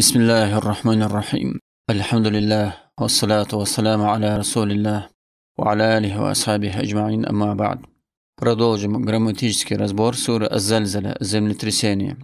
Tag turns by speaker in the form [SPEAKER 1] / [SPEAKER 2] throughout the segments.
[SPEAKER 1] بسم الله الرحمن الرحيم الحمد لله والصلاة والسلام على رسول الله وعلى آله وأصحابه أجمعين أما بعد Продолжим грамматический разбор суры аз зальзала «Землетрясение».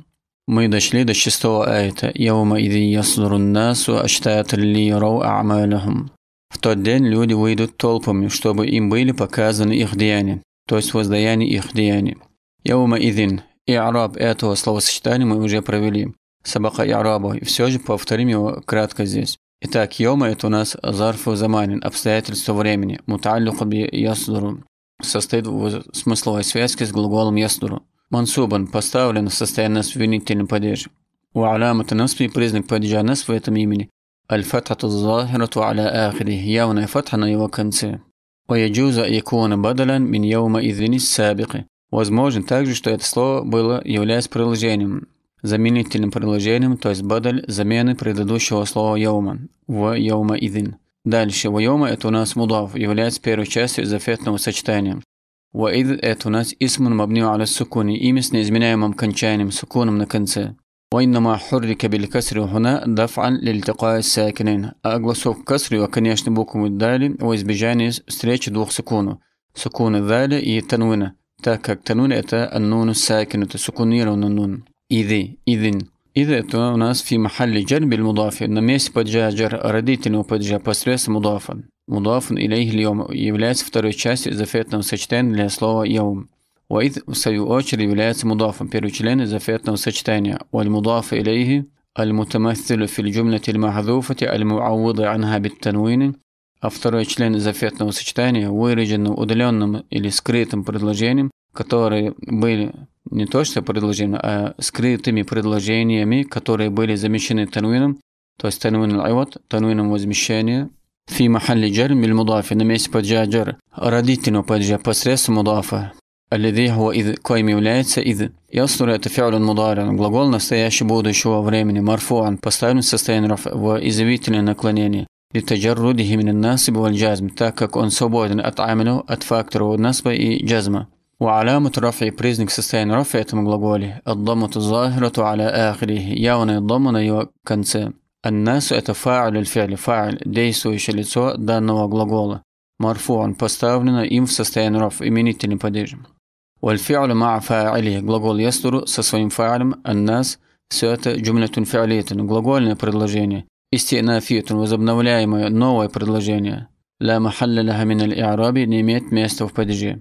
[SPEAKER 1] Мы дошли до шестого аята يَوْمَ إِذِ يَصْدُرُ النَّاسُ аштат ли рау а'малахум». В тот день люди выйдут толпами, чтобы им были показаны их деяния, то есть воздаяние их деяний. يَوْمَ إِذِن إعراب этого словосочетания мы уже провели. собака яраба. И все же повторим его кратко здесь. Итак, йома это у нас зарфу заманин, обстоятельства времени, муталлюху би ясдуру, состоит в смысловой связке с глаголом ясдуру. Мансубан поставлен в состояние нас в винительном падеже. У алямата наспи признак падежа нас в этом имени. Аль-фатхату захирату аля ахри, явная фатха на его конце. ويجوز أن يكون мин من يومئذ السابق. Возможно также, что это слово было являясь приложением заменительным предложением, то есть бадаль замены предыдущего слова «яума» в «яума идин». Дальше «ваяума» – это у нас мудав, является первой частью зафетного сочетания. «Ваид» – это у нас «исмун мабниу аля сукуни», имя с неизменяемым кончанием, сукуном на конце. وإنما حرك بالكسر هنا دفعا لالتقاء الساكنين أغلصوا كسر وكنيشن بوكم الدال وإزبجاني встречи двух сукуну сукуна дали и тануна так как танун это аннун сакин это сукунированный нун إذ إذن إذا это у нас في محل جر بالمضاف на месте падежа جر родительного падежа посредством мудафа. Мудафун илейх льем является второй частью зафетного сочетания для слова яум. Уаид в свою очередь является мудафом, первый член зафетного сочетания. Уаль мудаф илейхи المتمثل في الجملة المحذوفة المعوض عنها بالتنوين а второй член зафетного афетного сочетания выражен удаленным или скрытым предложением, которые были не то что предложением, а скрытыми предложениями, которые были замещены тануином, то есть танвин аль-айват, тануином возмещения, фи махалли джар миль мудафи, на месте паджа джар, родительного паджа посредством мудафа, الذي هو إذ коим является إذ يصدر это فعل مضارع глагол настоящего будущего времени марфуан поставлен в состояние в изъявительное наклонение لتجرده من الناصب والجزم так как он свободен от амину от фактора насба и وعلامة رفع بريزنك состояние رفع этом глаголе الضمة الظاهرة على آخره явное الضمة на его конце. الناس это фа'ль الفعل фа'ль действующее лицо данного глагола. Марфуан поставлено им в состоянии рф именительным падежем. والفعل مع فاعله глагол يصدر со своим фа'лем الناس все это جملة فعلية глагольное предложение استئنافية возобновляемое новое предложение لا محل لها من الإعراب не имеет места в падеже.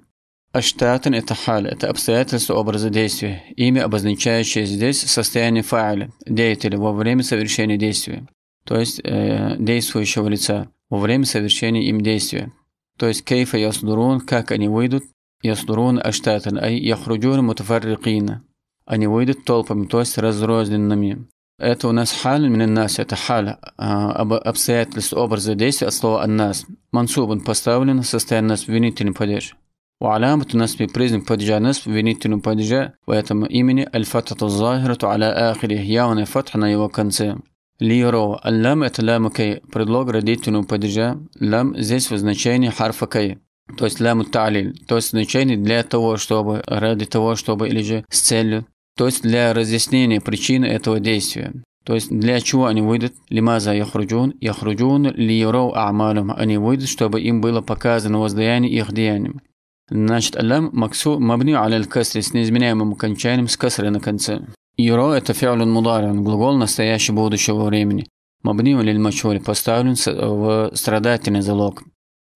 [SPEAKER 1] Аштатен – это халь, это обстоятельство образа действия, имя, обозначающее здесь состояние фааля, деятеля во время совершения действия, то есть э, действующего лица, во время совершения им действия. То есть кейфа ясдурун, как они выйдут, ясдурун аштатан, ай яхруджун мутафаррикина. Они выйдут толпами, то есть разрозненными. Это у нас халь мин нас, это халь, а, об, обстоятельство образа действия от слова аннас. Мансубан поставлен, состояние нас винительный падеж. وعلامة نصب призм падежа نصب винительным падежа в этом имени аль-фатату захирату аля ахири, явная фатха на его конце. Лиро, аль-лам это лам кай, предлог родительного падежа, лам здесь в значении харфа То есть лам талиль, то есть значение для того, чтобы, ради того, чтобы, или же с целью. То есть для разъяснения причины этого действия. То есть для чего они выйдут? Лимаза яхруджун, яхруджун лиро амалум. Они выйдут, чтобы им было показано воздаяние их деяниям. Значит, лям максу мабни алял касри с неизменяемым окончанием с касры на конце. Юро – это фиалюн мударин, глагол настоящего будущего времени. Мабни аляль мачури поставлен в страдательный залог.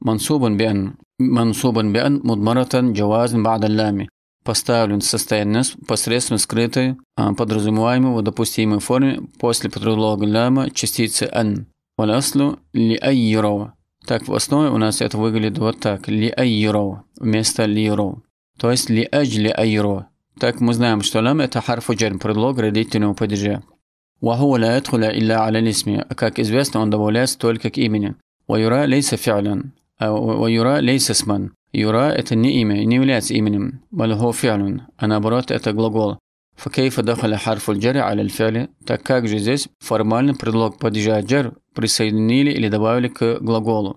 [SPEAKER 1] Мансубан биан. Мансубан биан мудмаратан джавазн ба'да лями. Поставлен в состояние посредством скрытой, а, подразумеваемой в допустимой форме после предлога ляма частицы «ан». Валяслу ли айирова. Так, в основе у нас это выглядит вот так. Ли айро вместо лиру. То есть ли ли айро. Так мы знаем, что лам это харфу джер, предлог родительного падежа. وهو لا يدخل إلا على الاسم как известно он добавляется только к имени ويرى ليس فعلا ويرى ليس اسما يرى это не имя не является именем بل هو فعل а наоборот это глагол فكيف دخل حرف الجر على الفعل так как же здесь формальный предлог падежа جر присоединили или добавили к глаголу.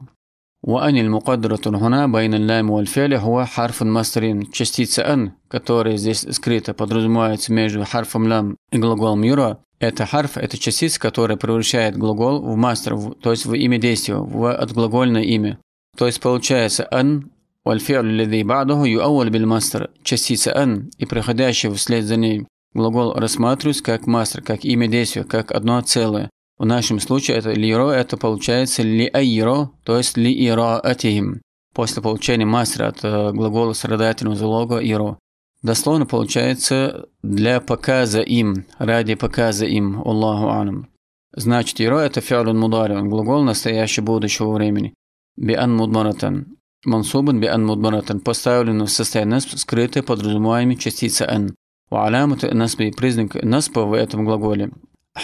[SPEAKER 1] وأن المقدرة هنا بين اللام والفعل هو حرف مصرين частица أن, которая здесь скрыта, подразумевается между حرفом лам и глаголом юра. Это харф, это частица, которая превращает глагол в мастер, то есть в имя действия, в отглагольное имя. То есть получается أن والفعل الذي بعده يؤول بالمصدر частица أن и приходящий вслед за ней. Глагол рассматривается как мастер, как имя действия, как одно целое. В нашем случае это лиро, это получается ли айро, то есть ли иро атихим, после получения мастера от э, глагола с родательным залога иро. Дословно получается для показа им, ради показа им, Аллаху анам. Значит, иро это фиалун мударион, глагол настоящего будущего времени. Биан мудмаратан. Мансубан биан мудмаратан. Поставлен в состояние скрытое подразумеваемой частица н. У алямата наспи признак наспа в этом глаголе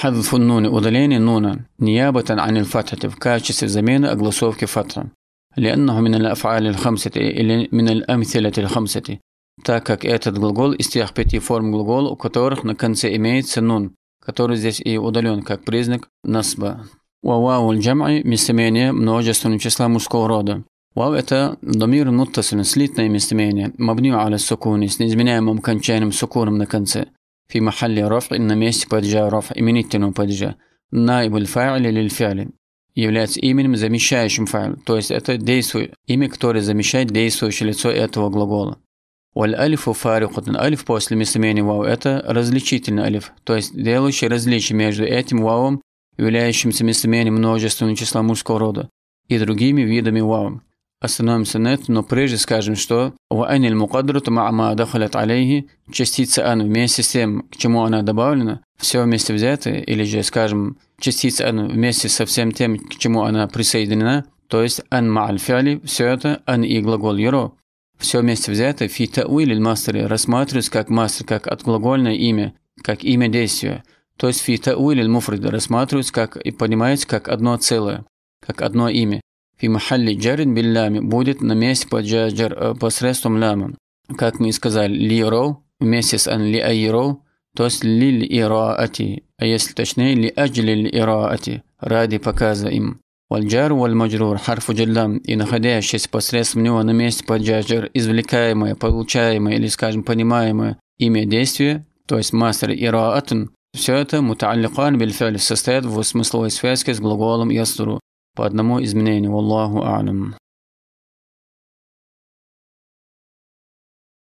[SPEAKER 1] Хадф нун – удаление нуна, ниябатан ан фатхати в качестве замены огласовки фатха. لأنه من الأفعال الخمسة или من الأمثلة الخمسة так как этот глагол из тех пяти форм глагола, у которых на конце имеется нун, который здесь и удален как признак насба. Вау джам'и – местоимение множественного числа мужского рода. Вау – это домир муттасин, слитное местоимение, мабню аля сукуни, с неизменяемым кончанием сукуном на конце. في محل رفع на месте падежа رفع именительного падежа. Наибуль фа'ли лиль фи'ли является именем, замещающим файл, то есть это действует, имя, которое замещает действующее лицо этого глагола. Валь алифу фарихутан алиф после местоимения вау – это различительный алиф, то есть делающий различие между этим вауом, являющимся местоимением множественного числа мужского рода, и другими видами вау. Остановимся на этом, но прежде скажем, что «Ва'аниль мукадрату ма'ама дахалят алейхи» частица «ан» вместе с тем, к чему она добавлена, все вместе взятое, или же, скажем, частица «ан» вместе со всем тем, к чему она присоединена, то есть «ан ма'аль фиали» все это «ан» и глагол «юро». Все вместе взятое фи или мастеры рассматривается как мастер, как отглагольное имя, как имя действия, то есть фи или муфрид рассматривается как и понимается как одно целое, как одно имя фи махалли джарин биллями будет на месте под джар, э, посредством ляма. Как мы сказали, ли роу вместе с ан ли айроу, то есть лиль ираати, а если точнее, ли аджлил ираати, ради показа им. Вальджар вальмаджрур харфу джаллам и находящийся посредством него на месте под извлекаемое, получаемое или, скажем, понимаемое имя действия, то есть мастер ираатун, все это муталликан бильфель состоит в смысловой связке с глаголом ясуру по одному из мнений, Аллаху алям.